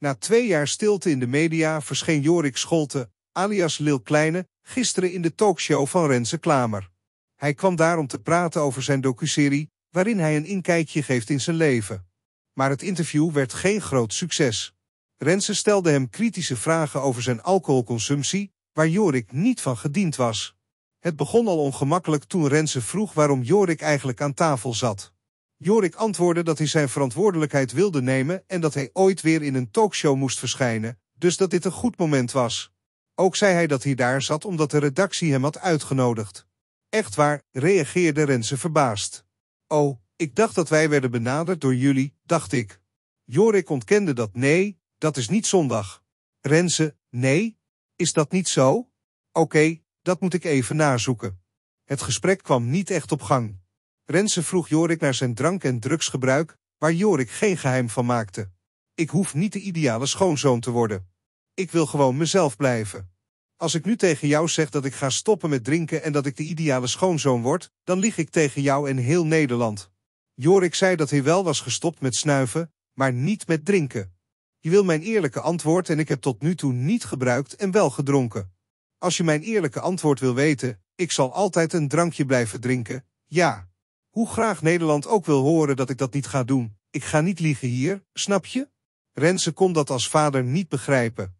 Na twee jaar stilte in de media verscheen Jorik Scholte, alias Lil Kleine, gisteren in de talkshow van Renze Klamer. Hij kwam daar om te praten over zijn docuserie, waarin hij een inkijkje geeft in zijn leven. Maar het interview werd geen groot succes. Renze stelde hem kritische vragen over zijn alcoholconsumptie, waar Jorik niet van gediend was. Het begon al ongemakkelijk toen Renze vroeg waarom Jorik eigenlijk aan tafel zat. Jorik antwoordde dat hij zijn verantwoordelijkheid wilde nemen en dat hij ooit weer in een talkshow moest verschijnen, dus dat dit een goed moment was. Ook zei hij dat hij daar zat omdat de redactie hem had uitgenodigd. Echt waar, reageerde Renze verbaasd. Oh, ik dacht dat wij werden benaderd door jullie, dacht ik. Jorik ontkende dat nee, dat is niet zondag. Renze, nee? Is dat niet zo? Oké, dat moet ik even nazoeken. Het gesprek kwam niet echt op gang. Rensen vroeg Jorik naar zijn drank- en drugsgebruik, waar Jorik geen geheim van maakte. Ik hoef niet de ideale schoonzoon te worden. Ik wil gewoon mezelf blijven. Als ik nu tegen jou zeg dat ik ga stoppen met drinken en dat ik de ideale schoonzoon word, dan lieg ik tegen jou en heel Nederland. Jorik zei dat hij wel was gestopt met snuiven, maar niet met drinken. Je wil mijn eerlijke antwoord en ik heb tot nu toe niet gebruikt en wel gedronken. Als je mijn eerlijke antwoord wil weten, ik zal altijd een drankje blijven drinken, ja. Hoe graag Nederland ook wil horen dat ik dat niet ga doen. Ik ga niet liegen hier, snap je? Rensen kon dat als vader niet begrijpen.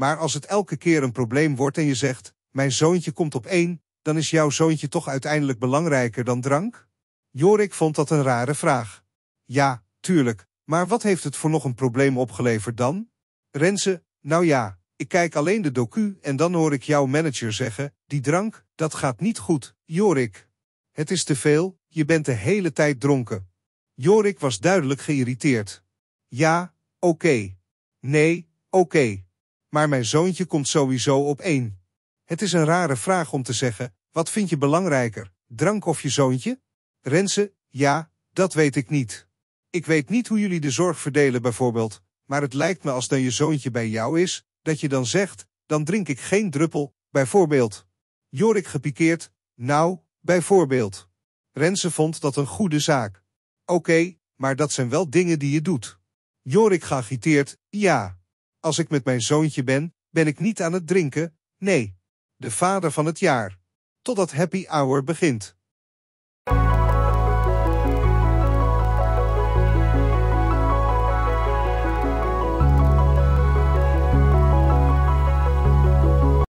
Maar als het elke keer een probleem wordt en je zegt, mijn zoontje komt op één, dan is jouw zoontje toch uiteindelijk belangrijker dan drank? Jorik vond dat een rare vraag. Ja, tuurlijk, maar wat heeft het voor nog een probleem opgeleverd dan? Rensen, nou ja, ik kijk alleen de docu en dan hoor ik jouw manager zeggen, die drank, dat gaat niet goed, Jorik. Het is te veel, je bent de hele tijd dronken. Jorik was duidelijk geïrriteerd. Ja, oké. Nee, oké. Maar mijn zoontje komt sowieso op één. Het is een rare vraag om te zeggen, wat vind je belangrijker, drank of je zoontje? Renze, ja, dat weet ik niet. Ik weet niet hoe jullie de zorg verdelen bijvoorbeeld, maar het lijkt me als dan je zoontje bij jou is, dat je dan zegt, dan drink ik geen druppel, bijvoorbeeld. Jorik gepikeerd, nou, Bijvoorbeeld. Renze vond dat een goede zaak. Oké, maar dat zijn wel dingen die je doet. Jorik geagiteerd, ja. Als ik met mijn zoontje ben, ben ik niet aan het drinken, nee. De vader van het jaar. Totdat happy hour begint.